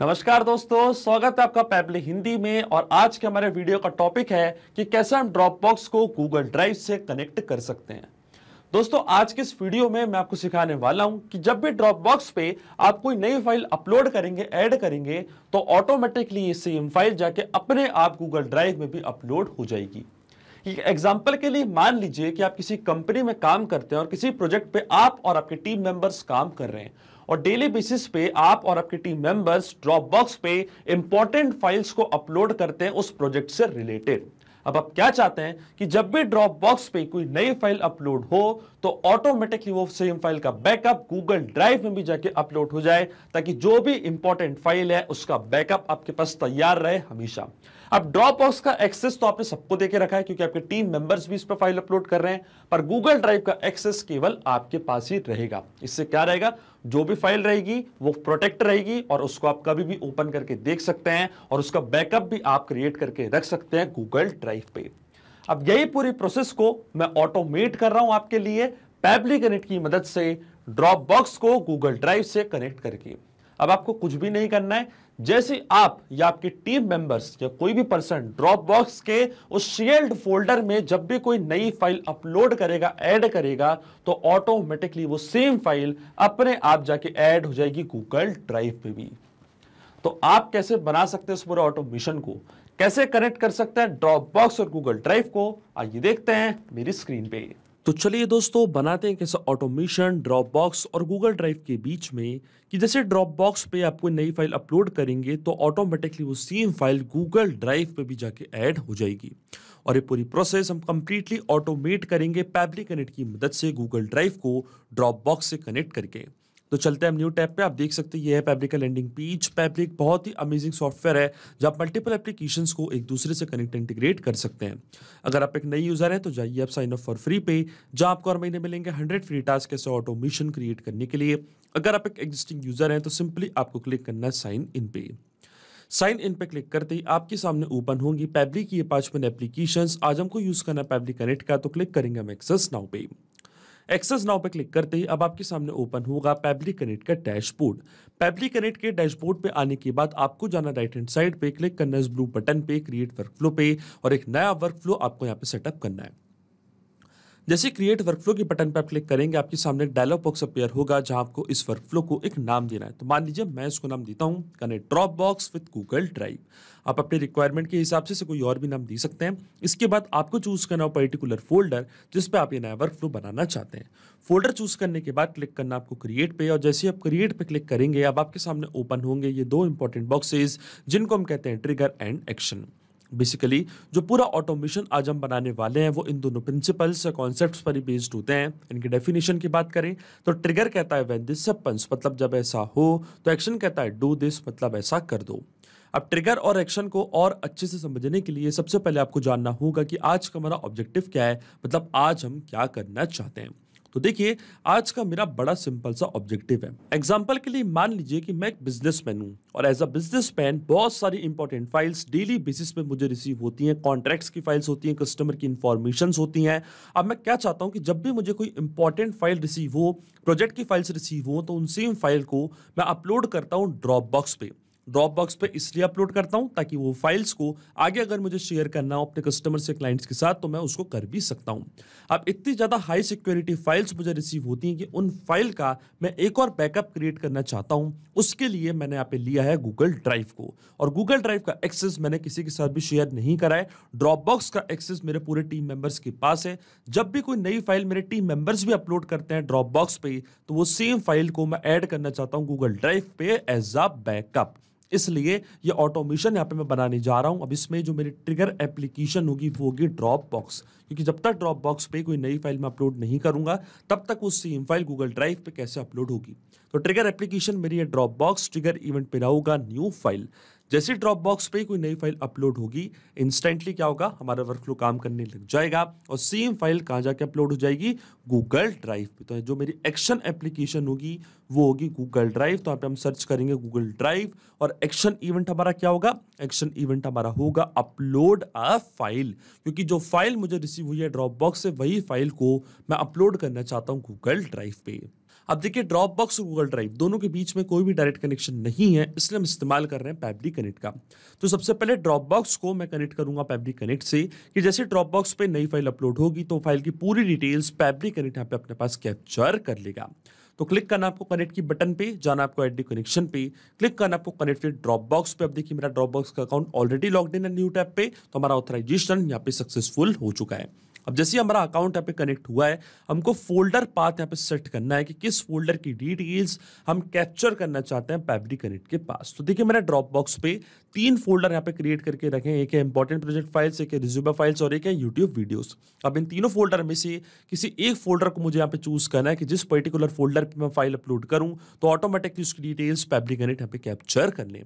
नमस्कार दोस्तों स्वागत है आपका पैबले हिंदी में और आज के हमारे वीडियो का टॉपिक है कि कैसे हम ड्रॉप बॉक्स को गूगल ड्राइव से कनेक्ट कर सकते हैं दोस्तों आज के इस वीडियो में मैं आपको सिखाने वाला हूं कि जब भी ड्रॉप बॉक्स पे आप कोई नई फाइल अपलोड करेंगे ऐड करेंगे तो ऑटोमेटिकली ये सेम फाइल जाके अपने आप गूगल ड्राइव में भी अपलोड हो जाएगी एग्जाम्पल के लिए मान लीजिए कि आप किसी कंपनी में काम करते हैं और किसी प्रोजेक्ट पे आप और आपके टीम मेंबर्स काम कर रहे हैं और डेली बेसिस पे आप और आपके टीम मेंबर्स ड्रॉप बॉक्स पे इंपॉर्टेंट फाइल्स को अपलोड करते हैं उस प्रोजेक्ट से रिलेटेड अब आप क्या चाहते हैं कि जब भी ड्रॉप बॉक्स पे कोई नई फाइल अपलोड हो तो ऑटोमेटिकली वो सेम फाइल का बैकअप गूगल ड्राइव में भी जाके अपलोड हो जाए ताकि जो भी इंपॉर्टेंट फाइल है उसका बैकअप आपके पास तैयार रहे हमेशा अब ड्रॉप बॉक्स का एक्सेस तो आपने सबको देके रखा है क्योंकि आपके टीम मेंबर्स भी इस पर फाइल अपलोड कर रहे हैं पर गूगल ड्राइव का एक्सेस केवल आपके पास ही रहेगा इससे क्या रहेगा जो भी फाइल रहेगी वो प्रोटेक्ट रहेगी और उसको आप कभी भी ओपन करके देख सकते हैं और उसका बैकअप भी आप क्रिएट करके रख सकते हैं गूगल ड्राइव पे अब यही पूरी प्रोसेस को मैं ऑटोमेट कर रहा हूं आपके लिए पैबली कनेक्ट की मदद से ड्रॉप बॉक्स को गूगल ड्राइव से कनेक्ट करके अब आपको कुछ भी नहीं करना है जैसे आप या आपके टीम मेंबर्स या कोई भी पर्सन ड्रॉप बॉक्स के उस शेयर्ड फोल्डर में जब भी कोई नई फाइल अपलोड करेगा ऐड करेगा तो ऑटोमेटिकली वो सेम फाइल अपने आप जाके ऐड हो जाएगी गूगल ड्राइव पे भी तो आप कैसे बना सकते हैं उस पूरे ऑटोमेशन को कैसे कनेक्ट कर सकते हैं ड्रॉप बॉक्स और गूगल ड्राइव को आइए देखते हैं मेरी स्क्रीन पे तो चलिए दोस्तों बनाते हैं कैसे ऑटोमेशन ड्रॉप बॉक्स और गूगल ड्राइव के बीच में कि जैसे ड्रॉप बॉक्स पे आप कोई नई फाइल अपलोड करेंगे तो ऑटोमेटिकली वो सेम फाइल गूगल ड्राइव पे भी जाके ऐड हो जाएगी और ये पूरी प्रोसेस हम कंप्लीटली ऑटोमेट करेंगे पैबली कनेक्ट की मदद से गूगल ड्राइव को ड्रॉप बॉक्स से कनेक्ट करके तो चलते हैं न्यू टैब पे आप देख सकते हैं ये है पैब्लिक का लैंडिंग पेज पैब्रिक बहुत ही अमेजिंग सॉफ्टवेयर है जो आप मल्टीपल एप्लीकेशंस को एक दूसरे से कनेक्ट इंटीग्रेट कर सकते हैं अगर आप एक नई यूज़र हैं तो जाइए आप साइन अप फॉर फ्री पे जहाँ आपको हर महीने मिलेंगे हंड्रेड फ्री टास्क ऐसे ऑटोमेशन क्रिएट करने के लिए अगर आप एक एग्जिस्टिंग यूज़र हैं तो सिंपली आपको क्लिक करना है साइन इन पे साइन इन पे क्लिक करते ही आपके सामने ओपन होंगी पैब्रिक की ये पांच पन एप्लीकेशंस आज हमको यूज़ करना है पैब्लिक कनेक्ट का तो क्लिक करेंगे हम एक्सेस नाउ पे एक्सेस नाउ पे क्लिक करते ही अब आपके सामने ओपन होगा पैबली कनेक्ट का डैशबोर्ड पैबली कनेक्ट के डैशबोर्ड पे आने के बाद आपको जाना राइट हैंड साइड पे क्लिक करना है इस ब्लू बटन पे क्रिएट वर्क फ्लो पे और एक नया वर्क फ्लो आपको यहाँ पे सेटअप करना है जैसे क्रिएट वर्कफ्लो के बटन पर आप क्लिक करेंगे आपके सामने एक डायलॉग बॉक्स अपेयर होगा जहां आपको इस वर्कफ्लो को एक नाम देना है तो मान लीजिए मैं इसको नाम देता हूँ connect Dropbox with Google Drive आप अपने रिक्वायरमेंट के हिसाब से कोई और भी नाम दे सकते हैं इसके बाद आपको चूज़ करना हो पर्टिकुलर फोल्डर जिस पर आप ये नया वर्कफ्लो बनाना चाहते हैं फोल्डर चूज़ करने के बाद क्लिक करना आपको क्रिएट पे और जैसे आप क्रिएट पे क्लिक करेंगे अब आपके सामने ओपन होंगे ये दो इंपॉर्टेंट बॉक्सेज जिनको हम कहते हैं ट्रिगर एंड एक्शन बेसिकली जो पूरा ऑटोमेशन आज हम बनाने वाले हैं वो इन दोनों प्रिंसिपल्स या कॉन्सेप्ट पर ही बेस्ड होते हैं इनकी डेफिनेशन की बात करें तो ट्रिगर कहता है वैन दिस सेपन्स मतलब जब ऐसा हो तो एक्शन कहता है डू दिस मतलब ऐसा कर दो अब ट्रिगर और एक्शन को और अच्छे से समझने के लिए सबसे पहले आपको जानना होगा कि आज का हमारा ऑब्जेक्टिव क्या है मतलब आज हम क्या करना चाहते हैं तो देखिए आज का मेरा बड़ा सिंपल सा ऑब्जेक्टिव है एग्जाम्पल के लिए मान लीजिए कि मैं एक बिजनेस मैन हूँ और एज अ बिजनेस मैन बहुत सारी इंपॉर्टेंट फाइल्स डेली बेसिस पे मुझे रिसीव होती हैं कॉन्ट्रैक्ट्स की फाइल्स होती हैं कस्टमर की इंफॉर्मेशन होती हैं अब मैं क्या चाहता हूँ कि जब भी मुझे कोई इंपॉर्टेंट फाइल रिसीव हो प्रोजेक्ट की फाइल्स रिसीव हो तो उन सेम फाइल को मैं अपलोड करता हूँ ड्रॉप बॉक्स पर ड्रॉप बॉक्स पर इसलिए अपलोड करता हूँ ताकि वो फाइल्स को आगे अगर मुझे शेयर करना हो अपने कस्टमर से क्लाइंट्स के साथ तो मैं उसको कर भी सकता हूँ अब इतनी ज़्यादा हाई सिक्योरिटी फाइल्स मुझे रिसीव होती हैं कि उन फाइल का मैं एक और बैकअप क्रिएट करना चाहता हूँ उसके लिए मैंने यहाँ पे लिया है गूगल ड्राइव को और गूगल ड्राइव का एक्सेस मैंने किसी के साथ भी शेयर नहीं करा है ड्रॉप बॉक्स का एक्सेस मेरे पूरे टीम मेंबर्स के पास है जब भी कोई नई फाइल मेरे टीम मेंबर्स भी अपलोड करते हैं ड्रॉप बॉक्स पर तो वो सेम फाइल को मैं ऐड करना चाहता हूँ गूगल ड्राइव पे एज अ बैकअप इसलिए ये ऑटोमेशन यहाँ पे मैं बनाने जा रहा हूँ अब इसमें जो मेरी ट्रिगर एप्लीकेशन होगी वो होगी ड्रॉप बॉक्स क्योंकि जब तक ड्रॉप बॉक्स पर कोई नई फाइल मैं अपलोड नहीं करूँगा तब तक उस सेम फाइल गूगल ड्राइव पर कैसे अपलोड होगी तो ट्रिगर एप्लीकेशन मेरी ड्रॉप बॉक्स ट्रिगर इवेंट पे रहूगा न्यू फाइल जैसे ड्रॉप बॉक्स पर कोई नई फाइल अपलोड होगी इंस्टेंटली क्या होगा हमारा वर्कफ्लो काम करने लग जाएगा और सेम फाइल कहाँ जाके अपलोड हो जाएगी गूगल ड्राइव पे तो जो मेरी एक्शन एप्लीकेशन होगी वो होगी गूगल ड्राइव तो यहाँ पे हम सर्च करेंगे गूगल ड्राइव और एक्शन इवेंट हमारा क्या होगा एक्शन इवेंट हमारा होगा अपलोड अ फाइल क्योंकि जो फाइल मुझे रिसीव हुई है ड्रॉप बॉक्स से वही फाइल को मैं अपलोड करना चाहता हूँ गूगल ड्राइव पर अब देखिए ड्रॉप बॉक्स और गूगल ड्राइव दोनों के बीच में कोई भी डायरेक्ट कनेक्शन नहीं है इसलिए हम इस्तेमाल कर रहे हैं पैबली कनेक्ट का तो सबसे पहले ड्रॉप बॉक्स को मैं कनेक्ट करूंगा पैबली कनेक्ट से कि जैसे ड्रॉप बॉक्स पर नई फाइल अपलोड होगी तो फाइल की पूरी डिटेल्स पैबली कनेक्ट यहाँ पे अपने पास कैप्चर कर लेगा तो क्लिक करना आपको कनेक्ट की बटन पे जाना आपको एड कनेक्शन पे क्लिक करना आपको कनेक्ट फिर ड्रॉप बॉक्स पे अब देखिए मेरा ड्रॉप बॉक्स का अकाउंट ऑलरेडी लॉग इन है न्यू टैप पे तो हमारा ऑथराइजेशन यहाँ पे सक्सेसफुल हो चुका है अब जैसे हमारा अकाउंट यहाँ पे कनेक्ट हुआ है हमको फोल्डर पाथ यहाँ पे सेट करना है कि किस फोल्डर की डिटेल्स हम कैप्चर करना चाहते हैं पैबडी कनेक्ट के पास तो देखिए मैंने ड्रॉप बॉक्स पे तीन फोल्डर यहाँ पे क्रिएट करके रखे हैं एक है इंपॉर्टेंट प्रोजेक्ट फाइल्स एक है रिज्यूमर फाइल्स और एक है यूट्यूब वीडियोस अब इन तीनों फोल्डर में से किसी एक फोल्डर को मुझे यहाँ पे चूज करना है कि जिस पर्टिकुलर फोल्डर पर मैं फाइल अपलोड करूँ तो ऑटोमेटिकली उसकी डिटेल्स पैबडी कनेक्ट यहाँ पे कैप्चर कर लें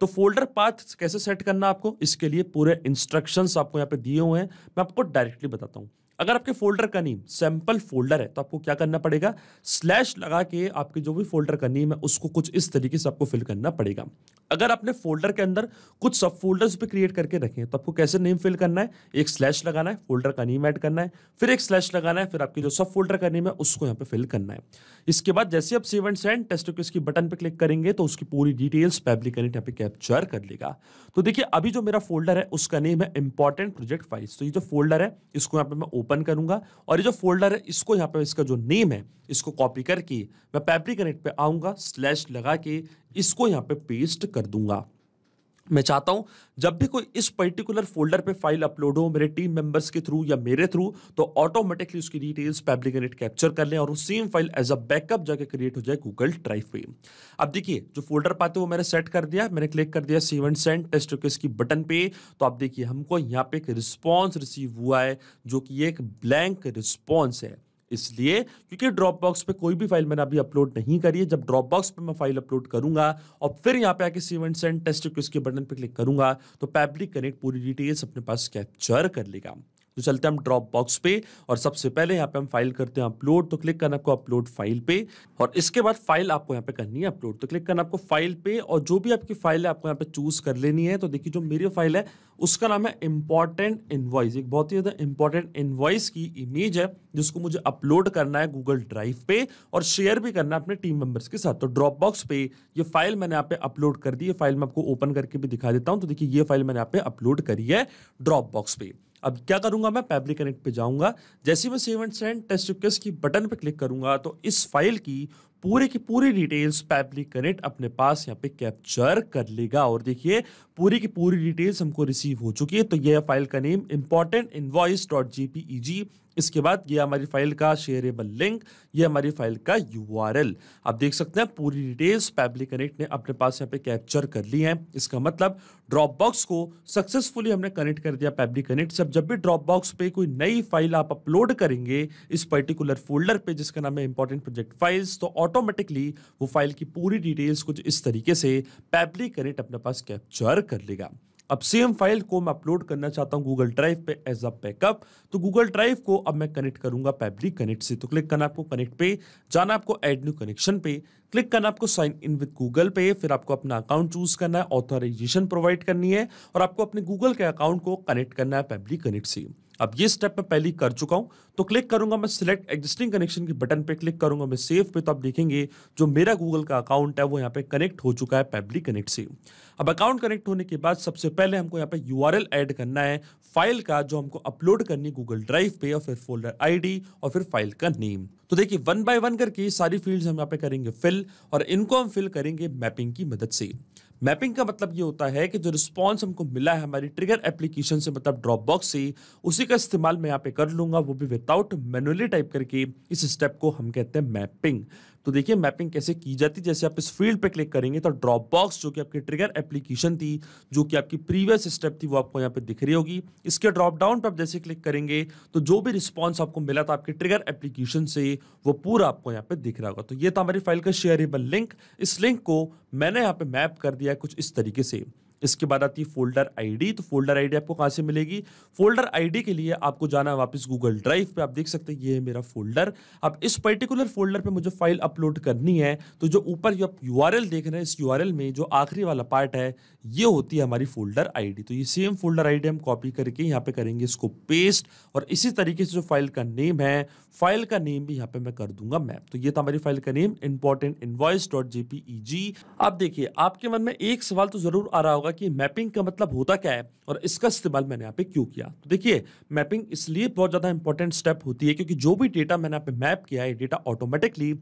तो फोल्डर पाथ कैसे सेट करना आपको इसके लिए पूरे इंस्ट्रक्शंस आपको यहाँ पे दिए हुए हैं मैं आपको डायरेक्टली बताता हूँ अगर आपके फोल्डर का नेम सैंपल फोल्डर है तो आपको क्या करना पड़ेगा स्लैश लगा के आपके जो भी फोल्डर का नेम है उसको कुछ इस तरीके से आपको फिल करना पड़ेगा अगर आपने फोल्डर के अंदर कुछ सब फोल्डर्स भी क्रिएट करके रखे हैं तो आपको कैसे नेम फिल करना है एक स्लैश लगाना है फोल्डर का नेम ऐड करना है फिर एक स्लैश लगाना है फिर आपके जो सब फोल्डर का नेम है उसको यहाँ पे फिल करना है इसके बाद जैसे आप सेवन सेंड टेस्ट की बटन पर क्लिक करेंगे तो उसकी पूरी डिटेल्स पब्लिक कनेक्ट यहाँ पे कैप्चर कर लेगा तो देखिए अभी जो मेरा फोल्डर है उसका नेम है इंपॉर्टेंट प्रोजेक्ट फाइल्स तो ये जो फोल्डर है इसको यहाँ पे मैं ओपन ओपन करूंगा और ये जो फोल्डर है इसको यहाँ पे इसका जो नेम है इसको कॉपी करके मैं पैपरी कनेक्ट पे आऊंगा स्लैश लगा के इसको यहाँ पे पेस्ट कर दूंगा मैं चाहता हूं जब भी कोई इस पर्टिकुलर फोल्डर पे फाइल अपलोड हो मेरे टीम मेंबर्स के थ्रू या मेरे थ्रू तो ऑटोमेटिकली उसकी डिटेल्स एनिट कैप्चर कर लें और उस same file as a backup जाके क्रिएट हो जाए गूगल ड्राइव पे अब देखिए जो फोल्डर पाते वो मैंने सेट कर दिया मैंने क्लिक कर दिया save and send test request की बटन पे तो आप देखिए हमको यहाँ पे एक रिस्पॉन्स रिसीव हुआ है जो कि एक ब्लैंक रिस्पॉन्स है इसलिए क्योंकि ड्रॉप बॉक्स पर कोई भी फाइल मैंने अभी अपलोड नहीं करी है जब ड्रॉप बॉक्स पर मैं फाइल अपलोड करूंगा और फिर यहाँ पे आके सीवेंट सेंड टेस्ट के बटन पर क्लिक करूंगा तो पैब्लिक कनेक्ट पूरी डिटेल्स अपने पास कैप्चर कर लेगा तो चलते हैं हम ड्रॉप बॉक्स पे और सबसे पहले यहाँ पे हम फाइल करते हैं अपलोड तो क्लिक करना आपको अपलोड फाइल पे और इसके बाद फाइल आपको यहाँ पे करनी है अपलोड तो क्लिक करना आपको फाइल पे और जो भी आपकी फाइल है आपको यहाँ पे चूज कर लेनी है तो देखिए जो मेरी फाइल है उसका नाम है इंपॉर्टेंट इन्वाइस एक बहुत ही ज़्यादा इंपॉर्टेंट इन्वॉइस की इमेज है जिसको मुझे अपलोड करना है गूगल ड्राइव पे और शेयर भी करना है अपने टीम मेंबर्स के साथ तो ड्रॉप बॉक्स पे ये फाइल मैंने यहाँ पे अपलोड कर दी ये फाइल मैं आपको ओपन करके भी दिखा देता हूँ तो देखिए ये फाइल मैंने यहाँ पे अपलोड करी है ड्रॉप बॉक्स पे अब क्या करूंगा मैं पैबली कनेक्ट पे जाऊंगा जैसे मैं सेवन सेंड टेस्ट रिक्वेस्ट की बटन पे क्लिक करूंगा तो इस फाइल की पूरे की पूरी डिटेल्स पैबली कनेक्ट अपने पास यहाँ पे कैप्चर कर लेगा और देखिए पूरी की पूरी डिटेल्स हमको रिसीव हो चुकी है तो यह फाइल का name important invoice dot G इसके बाद ये हमारी फाइल का शेयरेबल लिंक ये हमारी फाइल का यू आप देख सकते हैं पूरी डिटेल्स पैबली कनेक्ट ने अपने पास यहाँ पे कैप्चर कर ली है इसका मतलब ड्रॉप बॉक्स को सक्सेसफुली हमने कनेक्ट कर दिया पैबली कनेक्ट से जब भी ड्रॉप बॉक्स पे कोई नई फाइल आप अपलोड करेंगे इस पर्टिकुलर फोल्डर पे जिसका नाम है इंपॉर्टेंट प्रोजेक्ट फाइल्स तो ऑटोमेटिकली वो फाइल की पूरी डिटेल्स कुछ इस तरीके से पैबली करेंट अपने पास कैप्चर कर लेगा अब सेम फाइल को मैं अपलोड करना चाहता हूँ गूगल ड्राइव पे एज अ बैकअप तो गूगल ड्राइव को अब मैं कनेक्ट करूंगा पैबली कनेक्ट से तो क्लिक करना आपको कनेक्ट पे जाना आपको एड न्यू कनेक्शन पे क्लिक करना आपको साइन इन विद गूगल पे फिर आपको अपना अकाउंट चूज करना है ऑथोराइजेशन प्रोवाइड करनी है और आपको अपने गूगल के अकाउंट को कनेक्ट करना है पैबली कनेक्ट से अब ये स्टेप मैं पहले कर चुका हूं तो क्लिक करूंगा मैं सिलेक्ट एग्जिस्टिंग कनेक्शन के बटन पे क्लिक करूंगा मैं सेफ पे तो आप देखेंगे जो मेरा गूगल का अकाउंट है वो यहाँ पे कनेक्ट हो चुका है पेबली कनेक्ट से अब अकाउंट कनेक्ट होने के बाद सबसे पहले हमको यहाँ पे यू ऐड करना है फाइल का जो हमको अपलोड करनी गूगल ड्राइव पे और फिर फोल्डर आई और फिर फाइल का नेम तो देखिए वन बाय वन करके सारी फील्ड्स हम यहाँ पे करेंगे फिल और इनको हम फिल करेंगे मैपिंग की मदद से मैपिंग का मतलब ये होता है कि जो रिस्पॉन्स हमको मिला है हमारी ट्रिगर एप्लीकेशन से मतलब ड्रॉप बॉक्स से उसी का इस्तेमाल मैं यहाँ पे कर लूंगा वो भी विदाउट मैनुअली टाइप करके इस स्टेप को हम कहते हैं मैपिंग तो देखिए मैपिंग कैसे की जाती जैसे आप इस फील्ड पर क्लिक करेंगे तो ड्रॉप बॉक्स जो कि आपकी ट्रिगर एप्लीकेशन थी जो कि आपकी प्रीवियस स्टेप थी वो आपको यहाँ पे दिख रही होगी इसके ड्रॉप डाउन पर आप जैसे क्लिक करेंगे तो जो भी रिस्पॉन्स आपको मिला था आपके ट्रिगर एप्लीकेशन से वो पूरा आपको यहाँ पे दिख रहा होगा तो ये था हमारी फाइल का शेयरेबल लिंक इस लिंक को मैंने यहाँ पे मैप कर दिया कुछ इस तरीके से इसके बाद आती है फोल्डर आईडी तो फोल्डर आईडी आपको कहाँ से मिलेगी फोल्डर आईडी के लिए आपको जाना है वापस गूगल ड्राइव पे आप देख सकते हैं ये है मेरा फोल्डर अब इस पर्टिकुलर फोल्डर पे मुझे फाइल अपलोड करनी है तो जो ऊपर जो आप यू देख रहे हैं इस यू में जो आखिरी वाला पार्ट है ये होती है हमारी फोल्डर आई तो ये सेम फोल्डर आई हम कॉपी करके यहाँ पे करेंगे इसको पेस्ट और इसी तरीके से जो फाइल का नेम है फाइल का नेम भी यहाँ पे मैं कर दूंगा मैप तो ये था हमारी फाइल का नेम इंपॉर्टेंट इन्वॉइस आप देखिए आपके मन में एक सवाल तो जरूर आ रहा होगा होगा कि मैपिंग का मतलब होता क्या है और इसका इस्तेमाल मैंने यहाँ पे क्यों किया तो देखिए मैपिंग इसलिए बहुत ज़्यादा इंपॉर्टेंट स्टेप होती है क्योंकि जो भी डेटा मैंने यहाँ पे मैप किया है डेटा ऑटोमेटिकली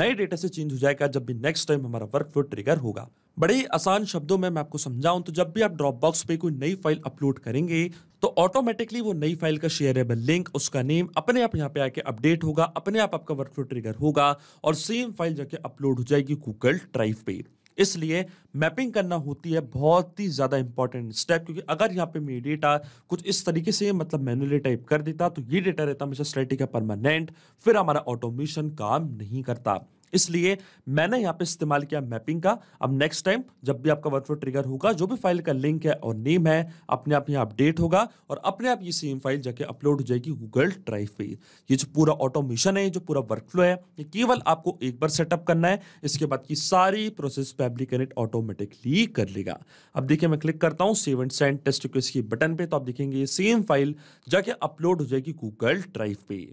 नए डेटा से चेंज हो जाएगा जब भी नेक्स्ट टाइम हमारा वर्क फ्लो ट्रिगर होगा बड़े आसान शब्दों में मैं आपको समझाऊं तो जब भी आप ड्रॉप बॉक्स पे कोई नई फाइल अपलोड करेंगे तो ऑटोमेटिकली वो नई फाइल का शेयरेबल लिंक उसका नेम अपने आप यहाँ पे आके अपडेट होगा अपने आप आपका वर्क फ्लो ट्रिगर होगा और सेम फाइल जाके अपलोड हो जाएगी गूगल ड्राइव पे इसलिए मैपिंग करना होती है बहुत ही ज़्यादा इंपॉर्टेंट स्टेप क्योंकि अगर यहाँ पे मेरी डेटा कुछ इस तरीके से मतलब मैनुअली टाइप कर देता तो ये डेटा रहता हमेशा स्टैटिक या परमानेंट फिर हमारा ऑटोमेशन काम नहीं करता इसलिए मैंने यहाँ पे इस्तेमाल किया मैपिंग का अब नेक्स्ट टाइम जब भी आपका वर्कफ्लो ट्रिगर होगा जो भी फाइल का लिंक है और नेम है अपने आप यहाँ अपडेट होगा और अपने आप ये सेम फाइल जाके अपलोड हो जाएगी गूगल ड्राइव पे ये जो पूरा ऑटोमेशन है जो पूरा वर्कफ्लो है ये केवल आपको एक बार सेटअप करना है इसके बाद की सारी प्रोसेस पेब्लिकनेट कनेक्ट ऑटोमेटिकली कर लेगा अब देखिए मैं क्लिक करता हूँ save and send test request की बटन पे तो आप देखेंगे ये सेम फाइल जाके अपलोड हो जाएगी गूगल ड्राइव पे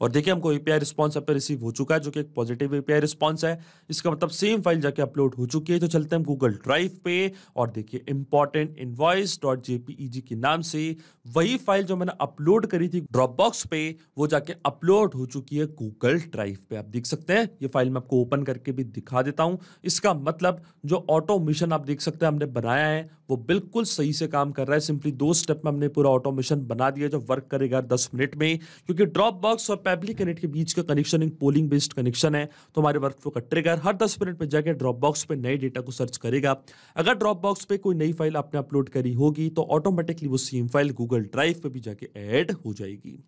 और देखिए हमको ए रिस्पॉन्स यहाँ पर रिसीव हो चुका है जो कि एक पॉजिटिव ए रिस्पॉन्स है इसका मतलब सेम फाइल जाके अपलोड हो चुकी है तो चलते हैं हम गूगल ड्राइव पे और देखिए इंपॉर्टेंट इन्वॉइस डॉट जेपीईजी के नाम से वही फाइल जो मैंने अपलोड करी थी ड्रॉप बॉक्स पे वो जाके अपलोड हो चुकी है गूगल ड्राइव पे आप देख सकते हैं ये फाइल मैं आपको ओपन करके भी दिखा देता हूँ इसका मतलब जो ऑटोमेशन आप देख सकते हैं हमने बनाया है वो बिल्कुल सही से काम कर रहा है सिंपली दो स्टेप में हमने पूरा ऑटोमेशन बना दिया जो वर्क करेगा दस मिनट में क्योंकि ड्रॉप बॉक्स और पब्लिक एंड के बीच का कनेक्शन एक पोलिंग बेस्ड कनेक्शन है तो हमारे वर्कफ्लो का ट्रिगर हर दस मिनट में जाकर ड्रॉप बॉक्स पर नए डेटा को सर्च करेगा अगर ड्रॉप बॉक्स पर कोई नई फाइल आपने अपलोड करी होगी तो ऑटोमेटिकली वो सेम फाइल गूगल ड्राइव पर भी जाके ऐड हो जाएगी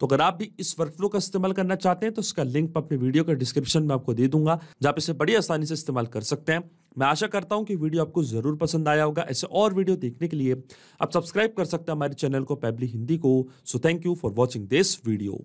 तो अगर आप भी इस वर्कफ्लो का इस्तेमाल करना चाहते हैं तो इसका लिंक अपने वीडियो के डिस्क्रिप्शन में आपको दे दूंगा जहाँ आप इसे बड़ी आसानी से इस्तेमाल कर सकते हैं मैं आशा करता हूं कि वीडियो आपको जरूर पसंद आया होगा ऐसे और वीडियो देखने के लिए आप सब्सक्राइब कर सकते हैं हमारे चैनल को पैबली हिंदी को so thank you for watching this video